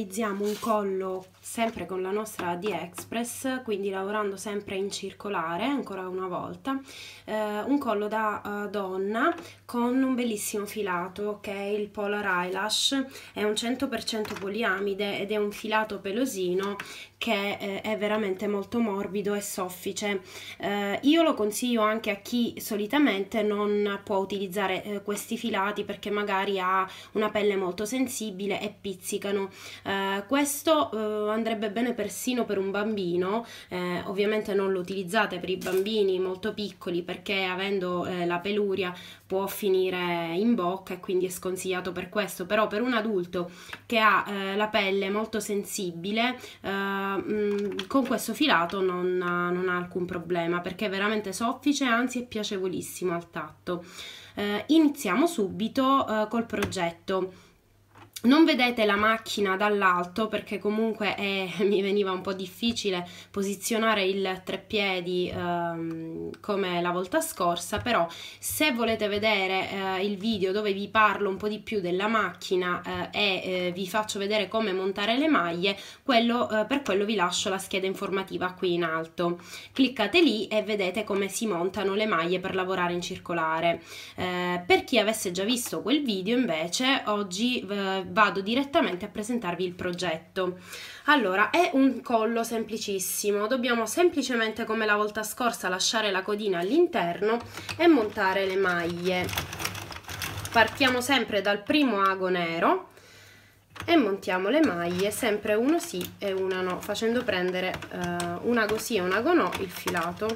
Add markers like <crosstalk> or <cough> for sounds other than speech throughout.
realizziamo un collo sempre con la nostra D-Express, quindi lavorando sempre in circolare, ancora una volta, eh, un collo da uh, donna con un bellissimo filato che è il Polar Eyelash, è un 100% poliamide ed è un filato pelosino che eh, è veramente molto morbido e soffice. Eh, io lo consiglio anche a chi solitamente non può utilizzare eh, questi filati perché magari ha una pelle molto sensibile e pizzicano. Eh, eh, questo eh, andrebbe bene persino per un bambino, eh, ovviamente non lo utilizzate per i bambini molto piccoli perché avendo eh, la peluria può finire in bocca e quindi è sconsigliato per questo, però per un adulto che ha eh, la pelle molto sensibile mh, con questo filato non ha, non ha alcun problema perché è veramente soffice, anzi è piacevolissimo al tatto. iniziamo subito col progetto non vedete la macchina dall'alto perché comunque è, <laughs> mi veniva un po' difficile posizionare il treppiedi ehm, come la volta scorsa, però se volete vedere eh, il video dove vi parlo un po' di più della macchina eh, e eh, vi faccio vedere come montare le maglie, quello, eh, per quello vi lascio la scheda informativa qui in alto. Cliccate lì e vedete come si montano le maglie per lavorare in circolare. Eh, per chi avesse già visto quel video invece, oggi... Eh, vado direttamente a presentarvi il progetto. Allora, è un collo semplicissimo, dobbiamo semplicemente come la volta scorsa lasciare la codina all'interno e montare le maglie. Partiamo sempre dal primo ago nero e montiamo le maglie sempre uno sì e una no facendo prendere eh, un ago sì e un ago no il filato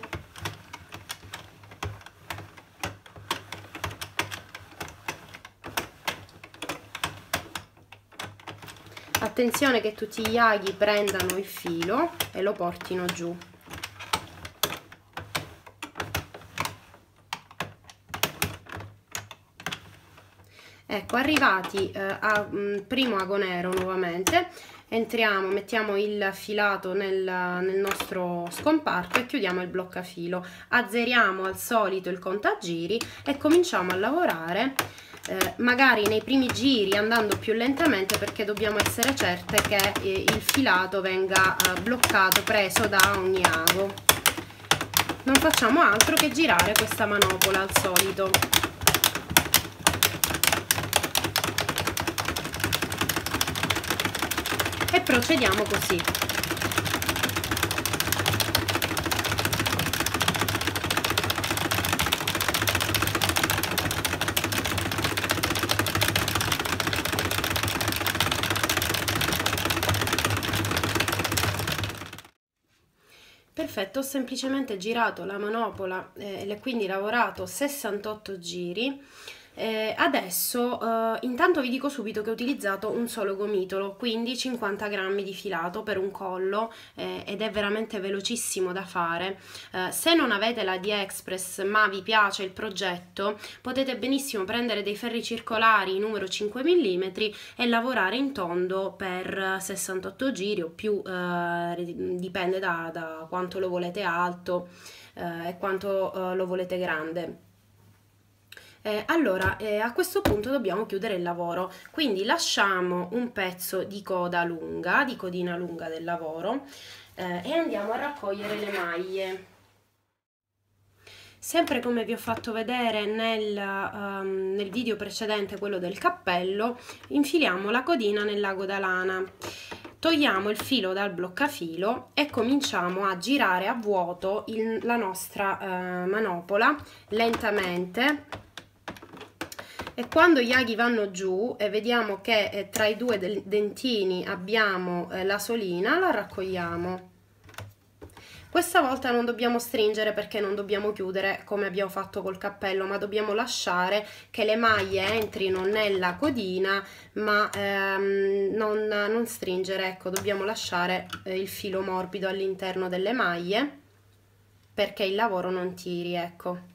attenzione che tutti gli aghi prendano il filo e lo portino giù ecco arrivati eh, al mm, primo ago nero nuovamente entriamo mettiamo il filato nel, nel nostro scomparto e chiudiamo il bloccafilo azzeriamo al solito il contagiri e cominciamo a lavorare eh, magari nei primi giri andando più lentamente perché dobbiamo essere certe che eh, il filato venga eh, bloccato, preso da ogni ago. Non facciamo altro che girare questa manopola al solito. E procediamo così. perfetto ho semplicemente girato la manopola eh, e quindi lavorato 68 giri eh, adesso eh, intanto vi dico subito che ho utilizzato un solo gomitolo, quindi 50 grammi di filato per un collo eh, ed è veramente velocissimo da fare. Eh, se non avete la D-Express ma vi piace il progetto potete benissimo prendere dei ferri circolari numero 5 mm e lavorare in tondo per 68 giri o più, eh, dipende da, da, quanto lo volete alto eh, e quanto lo volete grande eh, allora eh, a questo punto dobbiamo chiudere il lavoro quindi lasciamo un pezzo di coda lunga di codina lunga del lavoro eh, e andiamo a raccogliere le maglie Sempre come vi ho fatto vedere nel, um, nel, video precedente, quello del cappello, infiliamo la codina nel lago da lana. Togliamo il filo dal bloccafilo e cominciamo a girare a vuoto il, la nostra uh, manopola lentamente e quando gli aghi vanno giù e eh, vediamo che eh, tra i due dentini abbiamo eh, la solina la raccogliamo questa volta non dobbiamo stringere perché non dobbiamo chiudere come abbiamo fatto col cappello ma dobbiamo lasciare che le maglie entrino nella codina ma ehm, non, non, stringere ecco dobbiamo lasciare eh, il filo morbido all'interno delle maglie perché il lavoro non tiri ecco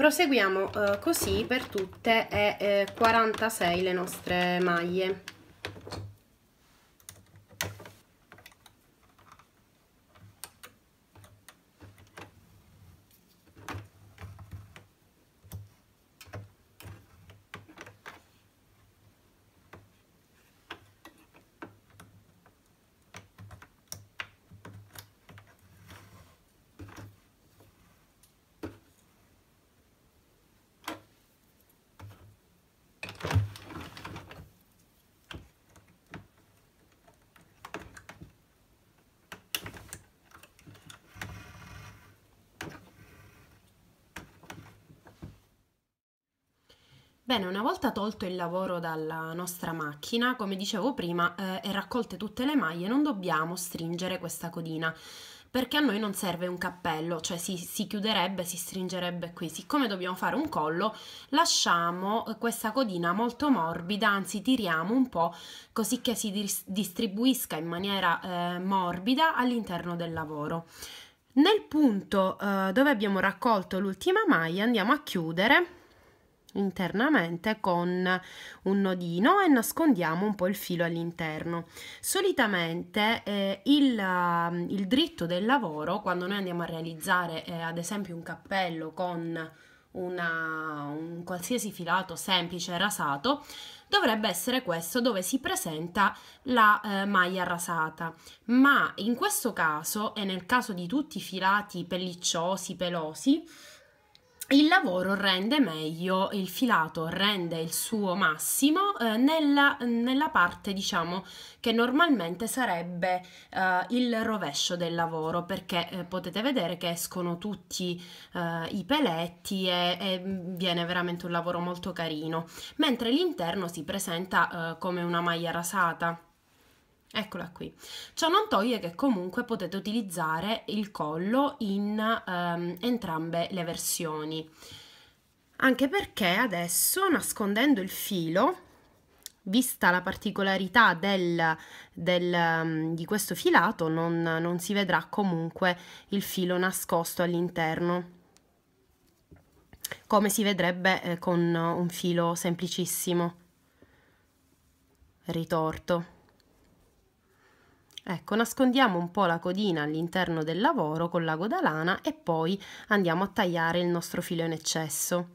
proseguiamo eh, così per tutte e eh, 46 le nostre maglie Bene, una volta tolto il lavoro dalla nostra macchina, come dicevo prima, eh, e raccolte tutte le maglie, non dobbiamo stringere questa codina perché a noi non serve un cappello, cioè si, si, chiuderebbe, si stringerebbe qui. Siccome dobbiamo fare un collo, lasciamo eh, questa codina molto morbida, anzi tiriamo un po' così che si dis distribuisca in maniera eh, morbida all'interno del lavoro. Nel punto eh, dove abbiamo raccolto l'ultima maglia andiamo a chiudere internamente con un nodino e nascondiamo un po' il filo all'interno. Solitamente eh, il, um, il, dritto del lavoro, quando noi andiamo a realizzare eh, ad esempio un cappello con una, un qualsiasi filato semplice rasato, dovrebbe essere questo dove si presenta la eh, maglia rasata ma in questo caso e nel caso di tutti i filati pellicciosi pelosi il lavoro rende meglio, il filato rende il suo massimo eh, nella, nella, parte diciamo che normalmente sarebbe eh, il rovescio del lavoro perché eh, potete vedere che escono tutti eh, i peletti e, e, viene veramente un lavoro molto carino mentre l'interno si presenta eh, come una maglia rasata Eccola qui. Ciò non toglie che comunque potete utilizzare il collo in ehm, entrambe le versioni. Anche perché adesso nascondendo il filo, vista la particolarità del, del, ehm, di questo filato, non, non si vedrà comunque il filo nascosto all'interno come si vedrebbe eh, con un filo semplicissimo ritorto. Ecco, nascondiamo un po' la codina all'interno del lavoro con la godalana e poi andiamo a tagliare il nostro filo in eccesso.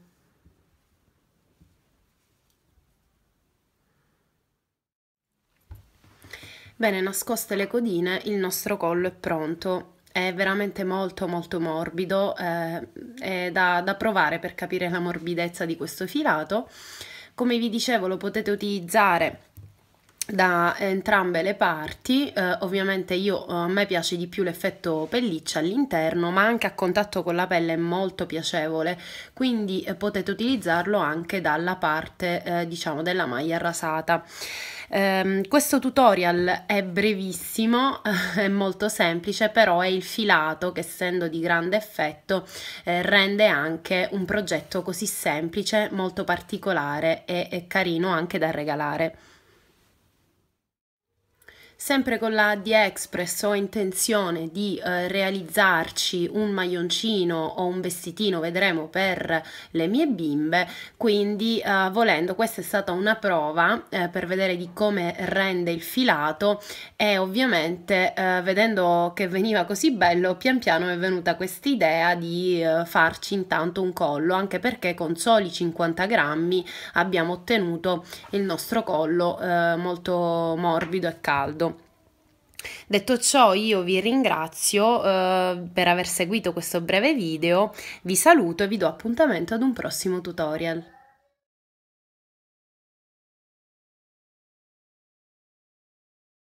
Bene, nascoste le codine, il nostro collo è pronto. È veramente molto molto morbido, eh, è da, da provare per capire la morbidezza di questo filato. Come vi dicevo lo potete utilizzare da entrambe le parti eh, ovviamente io eh, a me piace di più l'effetto pelliccia all'interno ma anche a contatto con la pelle è molto piacevole quindi eh, potete utilizzarlo anche dalla parte eh, diciamo della maglia rasata ehm, questo tutorial è brevissimo <laughs> è molto semplice però è il filato che essendo di grande effetto eh, rende anche un progetto così semplice molto particolare e, e carino anche da regalare Sempre con la AD Express ho intenzione di eh, realizzarci un maglioncino o un vestitino, vedremo, per le mie bimbe, quindi eh, volendo questa è stata una prova eh, per vedere di come rende il filato e ovviamente eh, vedendo che veniva così bello pian piano mi è venuta questa idea di eh, farci intanto un collo, anche perché con soli 50 grammi abbiamo ottenuto il nostro collo eh, molto morbido e caldo. Detto ciò io vi ringrazio eh, per aver seguito questo breve video, vi saluto e vi do appuntamento ad un prossimo tutorial.